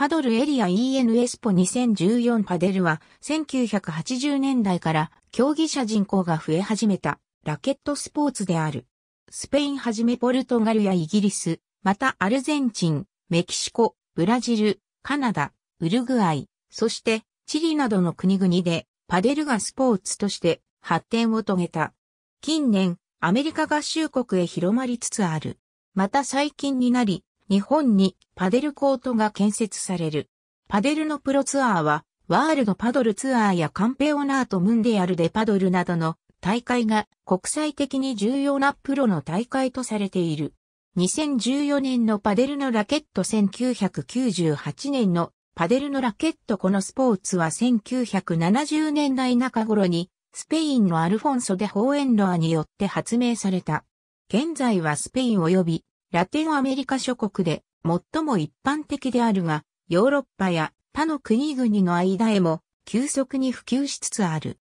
パドルエリア EN エスポ2014パデルは1980年代から競技者人口が増え始めたラケットスポーツである。スペインはじめポルトガルやイギリス、またアルゼンチン、メキシコ、ブラジル、カナダ、ウルグアイ、そしてチリなどの国々でパデルがスポーツとして発展を遂げた。近年、アメリカ合衆国へ広まりつつある。また最近になり、日本にパデルコートが建設される。パデルのプロツアーは、ワールドパドルツアーやカンペオナートムンディアルでパドルなどの大会が国際的に重要なプロの大会とされている。2014年のパデルのラケット1998年のパデルのラケットこのスポーツは1970年代中頃にスペインのアルフォンソ・デ・ホーエンロアによって発明された。現在はスペイン及びラテンアメリカ諸国で最も一般的であるが、ヨーロッパや他の国々の間へも急速に普及しつつある。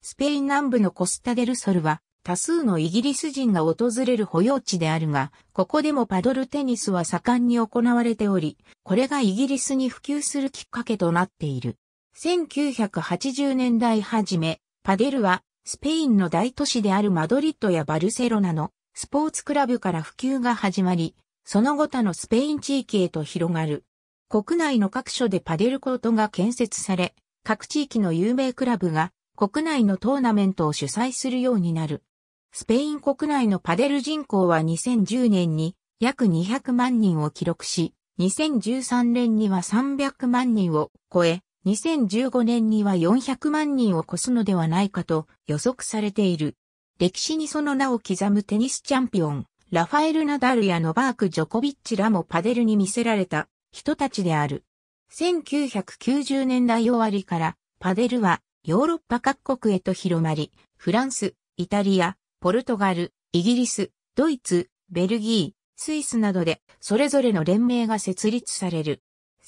スペイン南部のコスタデルソルは多数のイギリス人が訪れる保養地であるが、ここでもパドルテニスは盛んに行われており、これがイギリスに普及するきっかけとなっている。1980年代初め、パデルはスペインの大都市であるマドリッドやバルセロナのスポーツクラブから普及が始まり、その後他のスペイン地域へと広がる。国内の各所でパデルコートが建設され、各地域の有名クラブが国内のトーナメントを主催するようになる。スペイン国内のパデル人口は2010年に約200万人を記録し、2013年には300万人を超え、2015年には400万人を超すのではないかと予測されている。歴史にその名を刻むテニスチャンピオン、ラファエル・ナダルやノバーク・ジョコビッチらもパデルに見せられた人たちである。1990年代終わりからパデルはヨーロッパ各国へと広まり、フランス、イタリア、ポルトガル、イギリス、ドイツ、ベルギー、スイスなどでそれぞれの連盟が設立される。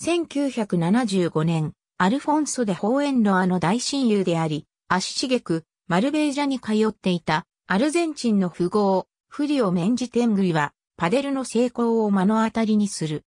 1975年、アルフォンソ・でホーエンロアの大親友であり、足しげく、マルベージャに通っていたアルゼンチンの富豪、フリオ・メンジテングイは、パデルの成功を目の当たりにする。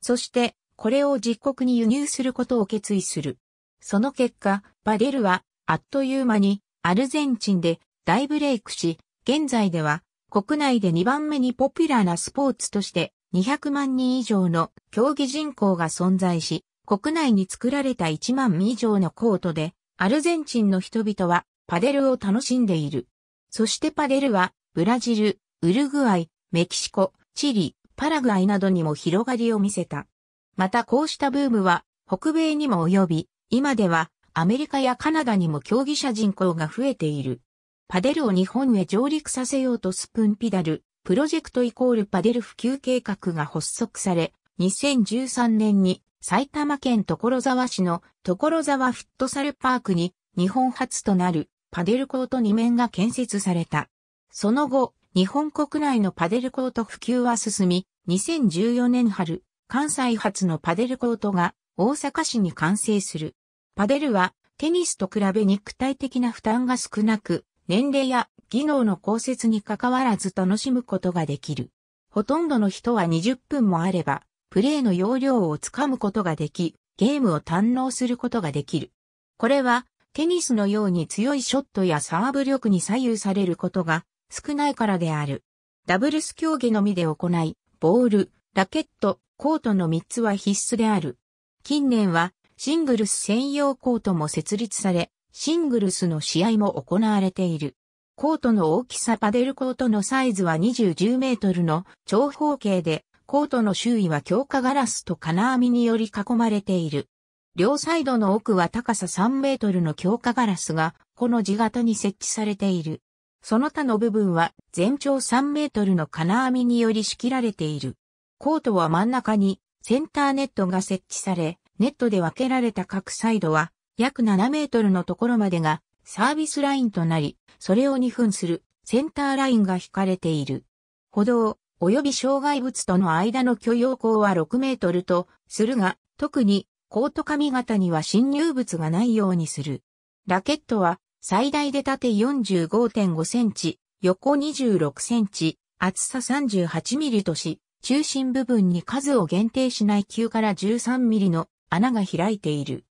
そして、これを実国に輸入することを決意する。その結果、パデルは、あっという間に、アルゼンチンで大ブレイクし、現在では、国内で2番目にポピュラーなスポーツとして、200万人以上の競技人口が存在し、国内に作られた1万以上のコートで、アルゼンチンの人々は、パデルを楽しんでいる。そしてパデルは、ブラジル、ウルグアイ、メキシコ、チリ、パラグアイなどにも広がりを見せた。またこうしたブームは、北米にも及び、今では、アメリカやカナダにも競技者人口が増えている。パデルを日本へ上陸させようとスプーンピダル、プロジェクトイコールパデル普及計画が発足され、2013年に埼玉県所沢市の所沢フットサルパークに日本初となるパデルコート2面が建設された。その後、日本国内のパデルコート普及は進み、2014年春、関西発のパデルコートが大阪市に完成する。パデルはテニスと比べ肉体的な負担が少なく、年齢や技能の降雪に関わらず楽しむことができる。ほとんどの人は20分もあれば、プレーの要領をつかむことができ、ゲームを堪能することができる。これはテニスのように強いショットやサーブ力に左右されることが少ないからである。ダブルス競技のみで行い、ボール、ラケット、コートの3つは必須である。近年はシングルス専用コートも設立され、シングルスの試合も行われている。コートの大きさパデルコートのサイズは20 10メートルの長方形で、コートの周囲は強化ガラスと金網により囲まれている。両サイドの奥は高さ3メートルの強化ガラスが、この地型に設置されている。その他の部分は全長3メートルの金網により仕切られている。コートは真ん中にセンターネットが設置され、ネットで分けられた各サイドは約7メートルのところまでがサービスラインとなり、それを2分するセンターラインが引かれている。歩道及び障害物との間の許容口は6メートルとするが、特にコート髪型には侵入物がないようにする。ラケットは最大で縦45.5センチ、横26センチ、厚さ38ミリとし、中心部分に数を限定しない9から13ミリの穴が開いている。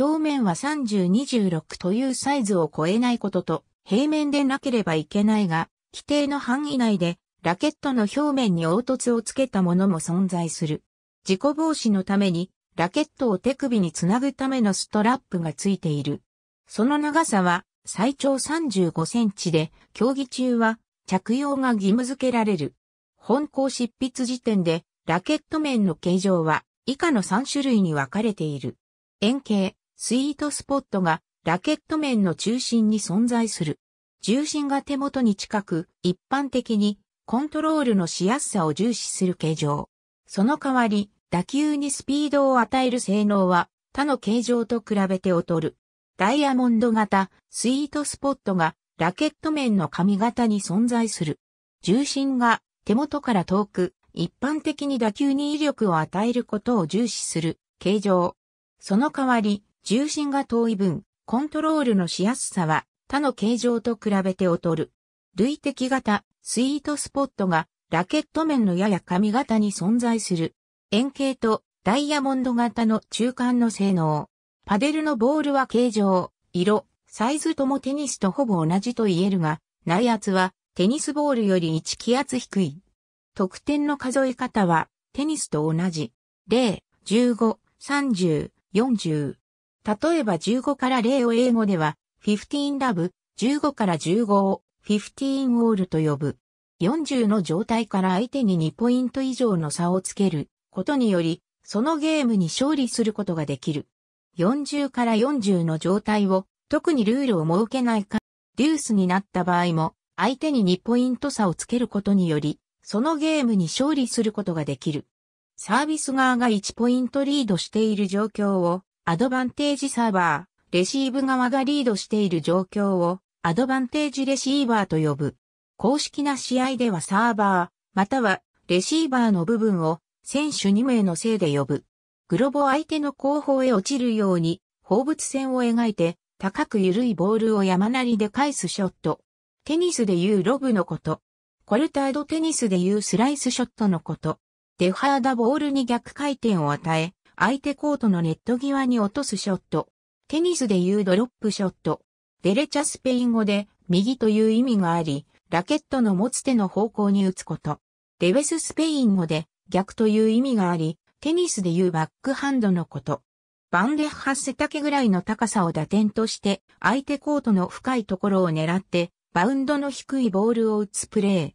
表面は3026というサイズを超えないことと、平面でなければいけないが、規定の範囲内で、ラケットの表面に凹凸をつけたものも存在する。事故防止のために、ラケットを手首につなぐためのストラップがついている。その長さは最長35センチで、競技中は着用が義務付けられる。本校執筆時点で、ラケット面の形状は以下の3種類に分かれている。円形、スイートスポットがラケット面の中心に存在する。重心が手元に近く、一般的にコントロールのしやすさを重視する形状。その代わり、打球にスピードを与える性能は他の形状と比べて劣る。ダイヤモンド型スイートスポットがラケット面の髪型に存在する。重心が手元から遠く、一般的に打球に威力を与えることを重視する形状。その代わり、重心が遠い分、コントロールのしやすさは他の形状と比べて劣る。類的型スイートスポットがラケット面のやや髪型に存在する円形とダイヤモンド型の中間の性能。パデルのボールは形状、色、サイズともテニスとほぼ同じと言えるが、内圧はテニスボールより1気圧低い。得点の数え方はテニスと同じ。0、15、30、40。例えば15から0を英語では、15ラブ、15から15を15オールと呼ぶ。40の状態から相手に2ポイント以上の差をつけることにより、そのゲームに勝利することができる。40から40の状態を、特にルールを設けないか、デュースになった場合も、相手に2ポイント差をつけることにより、そのゲームに勝利することができる。サービス側が1ポイントリードしている状況を、アドバンテージサーバー、レシーブ側がリードしている状況を、アドバンテージレシーバーと呼ぶ。公式な試合ではサーバー、またはレシーバーの部分を選手2名のせいで呼ぶ。グロボ相手の後方へ落ちるように、放物線を描いて、高く緩いボールを山なりで返すショット。テニスでいうロブのこと。コルタードテニスでいうスライスショットのこと。デハーダボールに逆回転を与え、相手コートのネット際に落とすショット。テニスでいうドロップショット。デレチャスペイン語で右という意味があり、ラケットの持つ手の方向に打つこと。デベススペイン語で逆という意味があり、テニスでいうバックハンドのこと。バンデッハ背丈ぐらいの高さを打点として、相手コートの深いところを狙って、バウンドの低いボールを打つプレー。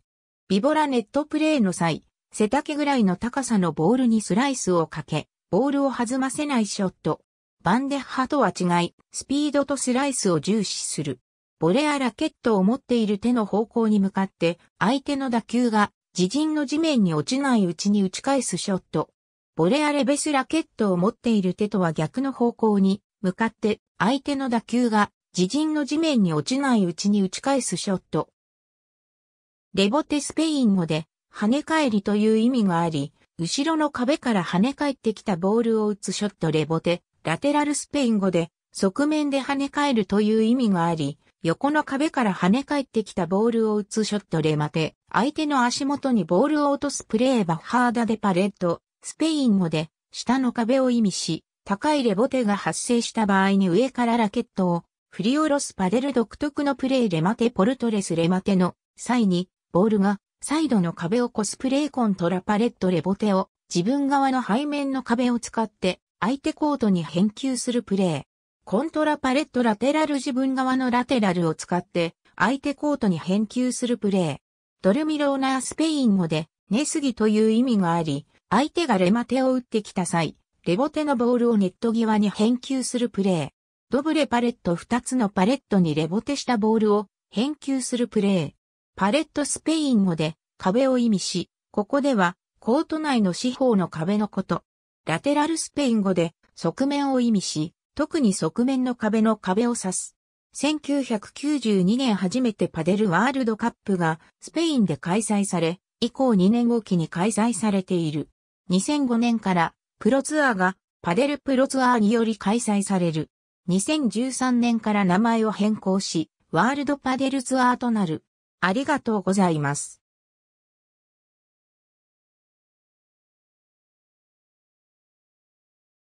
ビボラネットプレーの際、背丈ぐらいの高さのボールにスライスをかけ、ボールを弾ませないショット。バンデッハとは違い、スピードとスライスを重視する。ボレアラケットを持っている手の方向に向かって、相手の打球が自陣の地面に落ちないうちに打ち返すショット。ボレアレベスラケットを持っている手とは逆の方向に向かって相手の打球が自陣の地面に落ちないうちに打ち返すショット。レボテスペイン語で跳ね返りという意味があり、後ろの壁から跳ね返ってきたボールを打つショットレボテ、ラテラルスペイン語で側面で跳ね返るという意味があり、横の壁から跳ね返ってきたボールを打つショットで待て、相手の足元にボールを落とすプレーバハーダでパレット、スペイン語で、下の壁を意味し、高いレボテが発生した場合に上からラケットを振り下ろすパデル独特のプレーレマテポルトレスレマテの際に、ボールがサイドの壁を越すプレーコントラパレットレボテを自分側の背面の壁を使って相手コートに返球するプレー。コントラパレットラテラル自分側のラテラルを使って相手コートに返球するプレー。ドルミローナスペイン語で寝すぎという意味があり、相手がレマテを打ってきた際、レボテのボールをネット際に返球するプレー。ドブレパレット2つのパレットにレボテしたボールを返球するプレー。パレットスペイン語で壁を意味し、ここではコート内の四方の壁のこと。ラテラルスペイン語で側面を意味し、特に側面の壁の壁を指す。1992年初めてパデルワールドカップがスペインで開催され、以降2年後期に開催されている。2005年からプロツアーがパデルプロツアーにより開催される。2013年から名前を変更し、ワールドパデルツアーとなる。ありがとうございます。